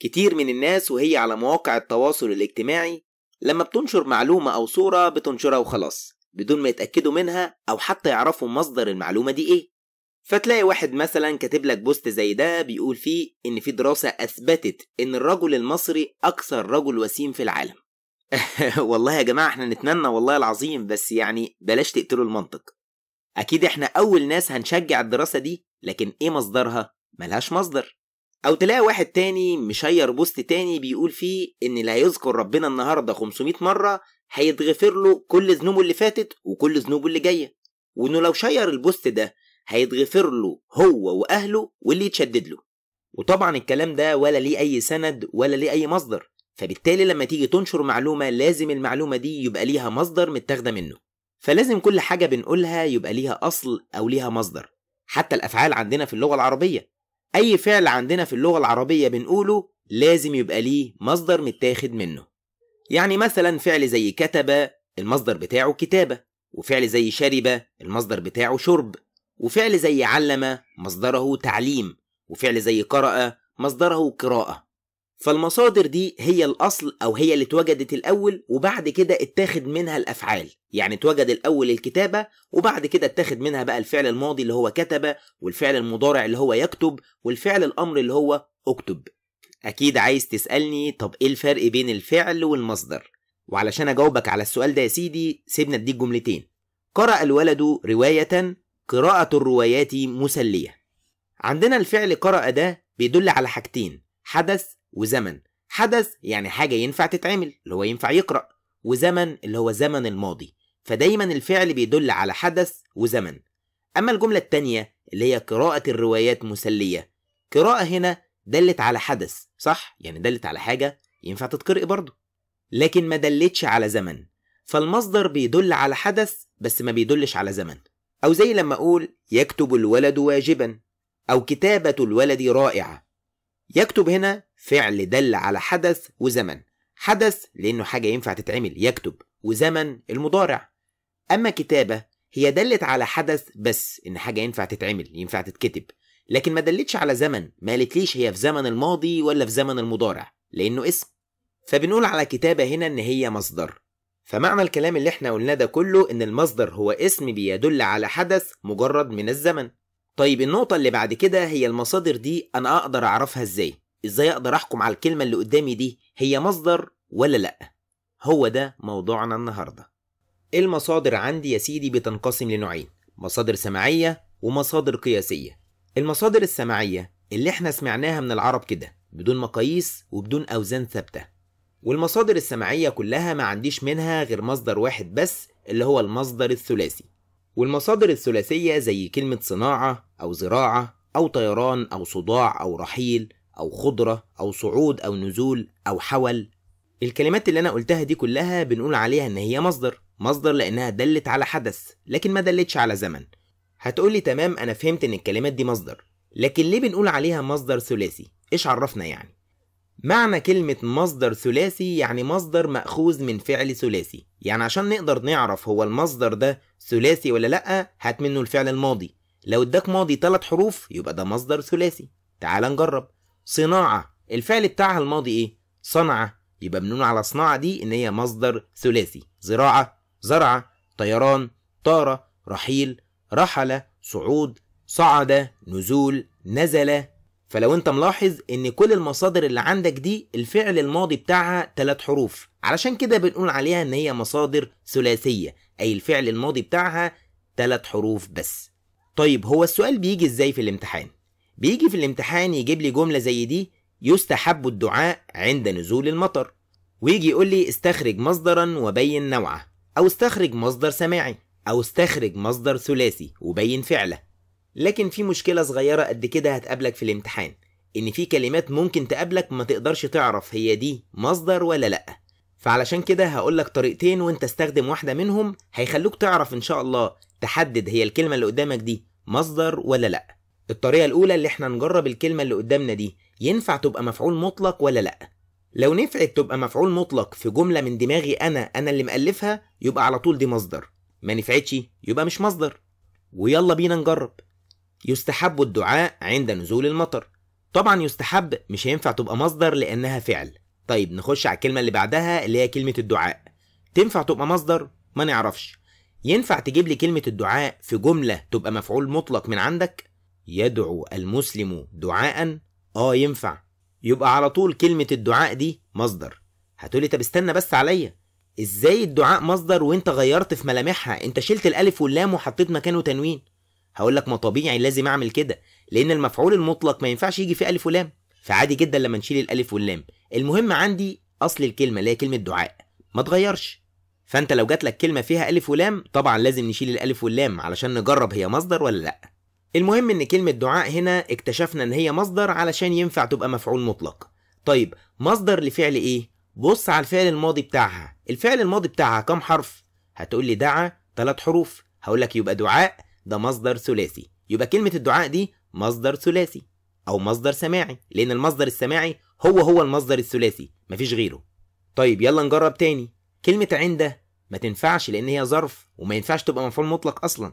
كتير من الناس وهي على مواقع التواصل الاجتماعي لما بتنشر معلومة أو صورة بتنشرها وخلاص بدون ما يتأكدوا منها أو حتى يعرفوا مصدر المعلومة دي إيه فتلاقي واحد مثلا كاتب لك بوست زي ده بيقول فيه إن في دراسة أثبتت إن الرجل المصري أكثر رجل وسيم في العالم والله يا جماعة احنا نتمنى والله العظيم بس يعني بلاش تقتلوا المنطق أكيد احنا أول ناس هنشجع الدراسة دي لكن إيه مصدرها؟ ملهاش مصدر او تلاقي واحد تاني مشير بوست تاني بيقول فيه ان اللي هيذكر ربنا النهارده 500 مره هيتغفر له كل ذنوبه اللي فاتت وكل ذنوبه اللي جايه وانه لو شير البوست ده هيتغفر له هو واهله واللي يتشدد له وطبعا الكلام ده ولا ليه اي سند ولا ليه اي مصدر فبالتالي لما تيجي تنشر معلومه لازم المعلومه دي يبقى ليها مصدر متاخده منه فلازم كل حاجه بنقولها يبقى ليها اصل او ليها مصدر حتى الافعال عندنا في اللغه العربيه أي فعل عندنا في اللغة العربية بنقوله لازم يبقى ليه مصدر متاخد منه يعني مثلا فعل زي كتب المصدر بتاعه كتابة وفعل زي شرب المصدر بتاعه شرب وفعل زي علم مصدره تعليم وفعل زي قرأ مصدره قراءة فالمصادر دي هي الأصل أو هي اللي اتوجدت الأول وبعد كده اتاخد منها الأفعال يعني اتوجد الأول الكتابة وبعد كده اتاخد منها بقى الفعل الماضي اللي هو كتب والفعل المضارع اللي هو يكتب والفعل الأمر اللي هو اكتب أكيد عايز تسألني طب إيه الفرق بين الفعل والمصدر وعلشان أجاوبك على السؤال ده يا سيدي سيبنا أديك جملتين قرأ الولد رواية قراءة الروايات مسلية عندنا الفعل قرأ ده بيدل على حاجتين حدث وزمن حدث يعني حاجة ينفع تتعمل اللي هو ينفع يقرأ وزمن اللي هو زمن الماضي فدايما الفعل بيدل على حدث وزمن أما الجملة التانية اللي هي قراءة الروايات مسلية قراءة هنا دلت على حدث صح يعني دلت على حاجة ينفع تتقرأ برضه لكن ما دلتش على زمن فالمصدر بيدل على حدث بس ما بيدلش على زمن أو زي لما أقول يكتب الولد واجبا أو كتابة الولد رائعة يكتب هنا فعل دل على حدث وزمن حدث لأنه حاجة ينفع تتعمل يكتب وزمن المضارع أما كتابة هي دلت على حدث بس إن حاجة ينفع تتعمل ينفع تتكتب لكن ما دلتش على زمن ما قالتليش هي في زمن الماضي ولا في زمن المضارع لأنه اسم فبنقول على كتابة هنا إن هي مصدر فمعنى الكلام اللي احنا قلناه ده كله إن المصدر هو اسم بيدل على حدث مجرد من الزمن طيب النقطة اللي بعد كده هي المصادر دي أنا أقدر أعرفها إزاي؟ إزاي أقدر أحكم على الكلمة اللي قدامي دي هي مصدر ولا لأ؟ هو ده موضوعنا النهاردة إيه المصادر عندي يا سيدي بتنقسم لنوعين مصادر سماعية ومصادر قياسية المصادر السماعية اللي احنا سمعناها من العرب كده بدون مقاييس وبدون أوزان ثابتة والمصادر السماعية كلها ما عنديش منها غير مصدر واحد بس اللي هو المصدر الثلاثي والمصادر الثلاثية زي كلمة صناعة أو زراعة أو طيران أو صداع أو رحيل أو خضرة أو صعود أو نزول أو حول الكلمات اللي أنا قلتها دي كلها بنقول عليها إن هي مصدر مصدر لأنها دلت على حدث لكن ما دلتش على زمن هتقولي تمام أنا فهمت إن الكلمات دي مصدر لكن ليه بنقول عليها مصدر ثلاثي إيش عرفنا يعني معنى كلمة مصدر ثلاثي يعني مصدر مأخوذ من فعل ثلاثي يعني عشان نقدر نعرف هو المصدر ده ثلاثي ولا لأ هات منه الفعل الماضي لو اداك ماضي ثلاث حروف يبقى ده مصدر ثلاثي تعال نجرب صناعة الفعل بتاعها الماضي ايه صنعة يبقى بنقول على صناعة دي ان هي مصدر ثلاثي زراعة زرعة طيران طارة رحيل رحل صعود صعد نزول نزل فلو انت ملاحظ ان كل المصادر اللي عندك دي الفعل الماضي بتاعها ثلاث حروف علشان كده بنقول عليها ان هي مصادر ثلاثية اي الفعل الماضي بتاعها ثلاث حروف بس طيب هو السؤال بيجي ازاي في الامتحان بيجي في الامتحان يجيب لي جملة زي دي يستحب الدعاء عند نزول المطر ويجي يقول لي استخرج مصدرا وبين نوعه او استخرج مصدر سماعي او استخرج مصدر ثلاثي وبين فعله لكن في مشكلة صغيرة قد كده هتقابلك في الامتحان إن في كلمات ممكن تقابلك ما تقدرش تعرف هي دي مصدر ولا لأ فعلشان كده هقولك طريقتين وانت استخدم واحدة منهم هيخلوك تعرف إن شاء الله تحدد هي الكلمة اللي قدامك دي مصدر ولا لأ الطريقة الأولى اللي احنا نجرب الكلمة اللي قدامنا دي ينفع تبقى مفعول مطلق ولا لأ لو نفعت تبقى مفعول مطلق في جملة من دماغي أنا أنا اللي مألفها يبقى على طول دي مصدر ما نفعتش يبقى مش مصدر ويلا بينا نجرب يستحب الدعاء عند نزول المطر طبعا يستحب مش هينفع تبقى مصدر لأنها فعل طيب نخش على الكلمة اللي بعدها اللي هي كلمة الدعاء تنفع تبقى مصدر ما نعرفش ينفع تجيب لي كلمة الدعاء في جملة تبقى مفعول مطلق من عندك يدعو المسلم دعاء اه ينفع يبقى على طول كلمة الدعاء دي مصدر هتقولي طب استنى بس عليا ازاي الدعاء مصدر وانت غيرت في ملامحها انت شلت الالف واللام وحطيت مكانه تنوين هقول لك ما طبيعي لازم اعمل كده لان المفعول المطلق ما ينفعش يجي فيه الف ولام فعادي جدا لما نشيل الالف واللام المهم عندي اصل الكلمه اللي هي كلمه دعاء ما تغيرش فانت لو جات لك كلمه فيها الف ولام طبعا لازم نشيل الالف واللام علشان نجرب هي مصدر ولا لا المهم ان كلمه دعاء هنا اكتشفنا ان هي مصدر علشان ينفع تبقى مفعول مطلق طيب مصدر لفعل ايه بص على الفعل الماضي بتاعها الفعل الماضي بتاعها كام حرف هتقول لي دعا ثلاث حروف هقول لك يبقى دعاء ده مصدر ثلاثي يبقى كلمة الدعاء دي مصدر ثلاثي أو مصدر سماعي لأن المصدر السماعي هو هو المصدر الثلاثي مفيش غيره طيب يلا نجرب تاني كلمة عنده ما تنفعش لأن هي ظرف وما ينفعش تبقى مفعول مطلق أصلا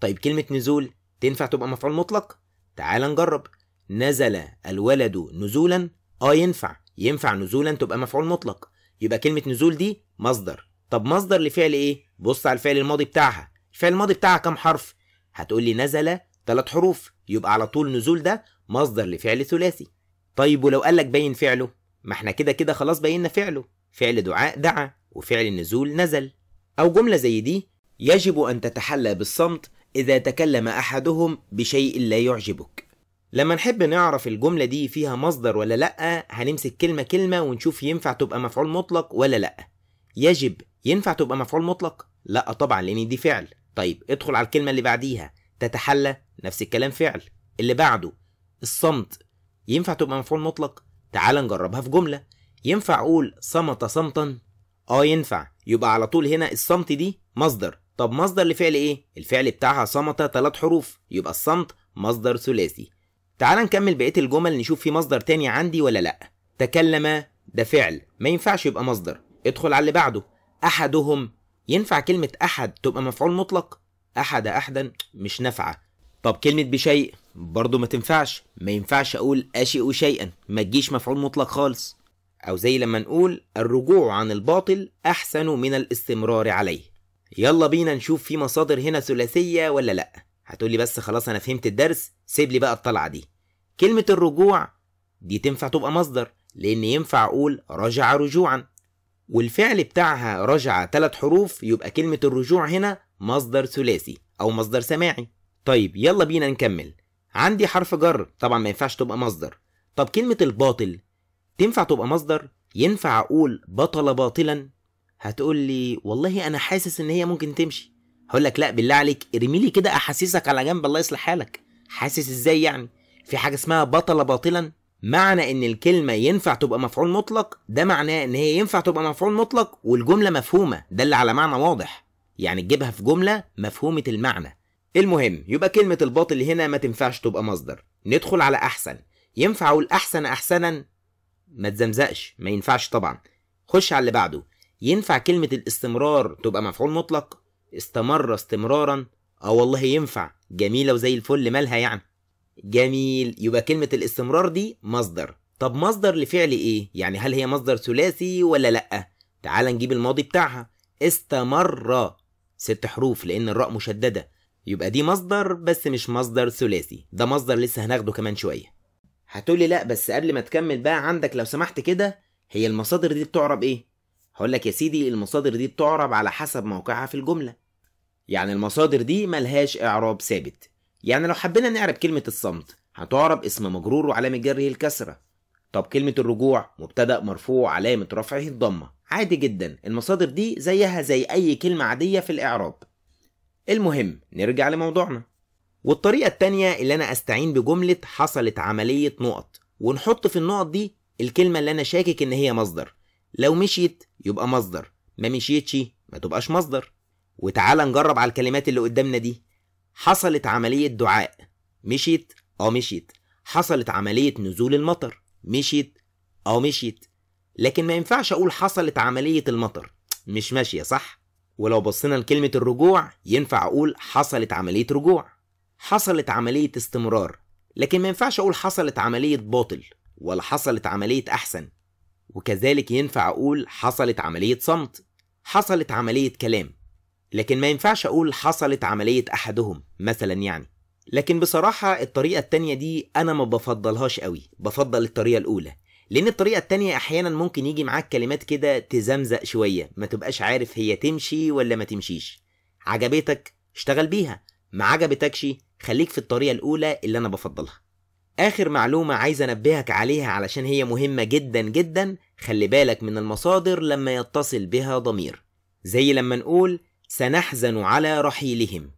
طيب كلمة نزول تنفع تبقى مفعول مطلق تعال نجرب نزل الولد نزولا اه ينفع ينفع نزولا تبقى مفعول مطلق يبقى كلمة نزول دي مصدر طب مصدر لفعل ايه بص على الفعل الماضي بتاعها الفعل الماضي بتاعها كام حرف هتقول لي نزل ثلاث حروف يبقى على طول نزول ده مصدر لفعل ثلاثي طيب ولو قال لك بين فعله ما احنا كده كده خلاص بينا فعله فعل دعاء دعا وفعل النزول نزل او جمله زي دي يجب ان تتحلى بالصمت اذا تكلم احدهم بشيء لا يعجبك لما نحب نعرف الجملة دي فيها مصدر ولا لأ هنمسك كلمة كلمة ونشوف ينفع تبقى مفعول مطلق ولا لأ يجب ينفع تبقى مفعول مطلق؟ لأ طبعا لأن دي فعل طيب ادخل على الكلمة اللي بعديها تتحلى نفس الكلام فعل اللي بعده الصمت ينفع تبقى مفعول مطلق تعال نجربها في جملة ينفع أقول صمت صمتا اه ينفع يبقى على طول هنا الصمت دي مصدر طب مصدر لفعل ايه الفعل بتاعها صمت ثلاث حروف يبقى الصمت مصدر ثلاثي تعال نكمل بقية الجمل نشوف في مصدر تاني عندي ولا لأ تكلم ده فعل ما ينفعش يبقى مصدر ادخل على اللي بعده أحدهم ينفع كلمة أحد تبقى مفعول مطلق؟ أحد أحدا مش نافعة طب كلمة بشيء برضه ما تنفعش ما ينفعش أقول أشيء شيئا ما تجيش مفعول مطلق خالص أو زي لما نقول الرجوع عن الباطل أحسن من الاستمرار عليه يلا بينا نشوف في مصادر هنا ثلاثية ولا لأ هتقولي بس خلاص أنا فهمت الدرس سيب لي بقى الطلعة دي كلمة الرجوع دي تنفع تبقى مصدر لأن ينفع أقول رجع رجوعا والفعل بتاعها رجع ثلاث حروف يبقى كلمة الرجوع هنا مصدر ثلاثي أو مصدر سماعي طيب يلا بينا نكمل عندي حرف جر طبعا ما ينفعش تبقى مصدر طب كلمة الباطل تنفع تبقى مصدر ينفع أقول بطل باطلا هتقول لي والله أنا حاسس إن هي ممكن تمشي هقول لك لا بالله عليك ارمي لي كده أحاسيسك على جنب الله يصلح حالك حاسس إزاي يعني في حاجة اسمها بطل باطلا معنى ان الكلمه ينفع تبقى مفعول مطلق ده معناه ان هي ينفع تبقى مفعول مطلق والجمله مفهومه ده اللي على معنى واضح يعني تجيبها في جمله مفهومه المعنى المهم يبقى كلمه الباطل هنا ما تنفعش تبقى مصدر ندخل على احسن ينفع اقول احسن احسنا ما تزمزقش ما ينفعش طبعا خش على اللي بعده ينفع كلمه الاستمرار تبقى مفعول مطلق استمر استمرارا اه والله ينفع جميله وزي الفل مالها يعني جميل يبقى كلمة الاستمرار دي مصدر طب مصدر لفعل ايه؟ يعني هل هي مصدر ثلاثي ولا لأ؟ تعال نجيب الماضي بتاعها استمر ست حروف لأن الراء مشددة يبقى دي مصدر بس مش مصدر ثلاثي ده مصدر لسه هناخده كمان شوية هتقولي لأ بس قبل ما تكمل بقى عندك لو سمحت كده هي المصادر دي بتعرب ايه؟ هقولك يا سيدي المصادر دي بتعرب على حسب موقعها في الجملة يعني المصادر دي ملهاش إعراب ثابت يعني لو حبينا نعرب كلمة الصمت هتعرب اسم مجرور وعلامة جره الكسرة طب كلمة الرجوع مبتدأ مرفوع علامة رفعه الضمة عادي جدا المصادر دي زيها زي أي كلمة عادية في الإعراب المهم نرجع لموضوعنا والطريقة التانية اللي أنا أستعين بجملة حصلت عملية نقط ونحط في النقط دي الكلمة اللي أنا شاكك إن هي مصدر لو مشيت يبقى مصدر ما مشيتش ما تبقاش مصدر وتعالى نجرب على الكلمات اللي قدامنا دي حصلت عملية دعاء مشيت اه مشيت حصلت عملية نزول المطر مشيت اه مشيت لكن ما ينفعش اقول حصلت عملية المطر مش ماشية صح ولو بصينا لكلمة الرجوع ينفع اقول حصلت عملية رجوع حصلت عملية استمرار لكن ما ينفعش اقول حصلت عملية باطل ولا حصلت عملية احسن وكذلك ينفع اقول حصلت عملية صمت حصلت عملية كلام لكن ما ينفعش أقول حصلت عملية أحدهم مثلا يعني لكن بصراحة الطريقة التانية دي أنا ما بفضلهاش قوي بفضل الطريقة الأولى لأن الطريقة التانية أحيانا ممكن يجي معاك كلمات كده تزمزق شوية ما تبقاش عارف هي تمشي ولا ما تمشيش عجبتك اشتغل بيها ما عجبتكش خليك في الطريقة الأولى اللي أنا بفضلها آخر معلومة عايز أنبهك عليها علشان هي مهمة جدا جدا خلي بالك من المصادر لما يتصل بها ضمير زي لما نقول سنحزن على رحيلهم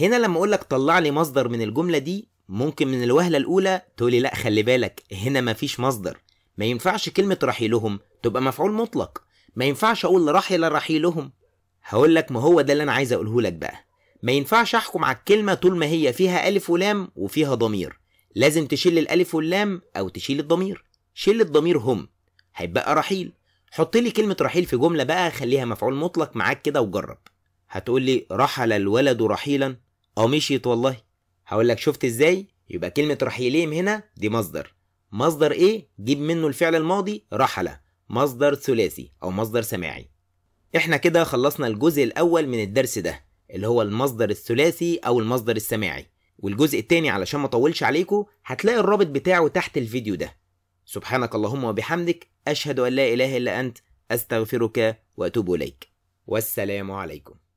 هنا لما اقول لك طلع لي مصدر من الجمله دي ممكن من الوهله الاولى تقول لي لا خلي بالك هنا مفيش مصدر ما ينفعش كلمه رحيلهم تبقى مفعول مطلق ما ينفعش اقول رحل رحيلهم هقول لك ما هو ده اللي انا عايز اقوله لك بقى ما ينفعش احكم على الكلمه طول ما هي فيها الف ولام وفيها ضمير لازم تشيل الالف واللام او تشيل الضمير شيل الضمير هم هيبقى رحيل حط لي كلمه رحيل في جمله بقى خليها مفعول مطلق معاك كده وجرب هتقول لي رحل الولد رحيلا اه مشيت والله هقول لك شفت ازاي يبقى كلمة رحيليم هنا دي مصدر مصدر ايه جيب منه الفعل الماضي رحل مصدر ثلاثي او مصدر سماعي احنا كده خلصنا الجزء الاول من الدرس ده اللي هو المصدر الثلاثي او المصدر السماعي والجزء التاني علشان ما اطولش عليكم هتلاقي الرابط بتاعه تحت الفيديو ده سبحانك اللهم وبحمدك اشهد ان لا اله الا انت استغفرك واتوب اليك والسلام عليكم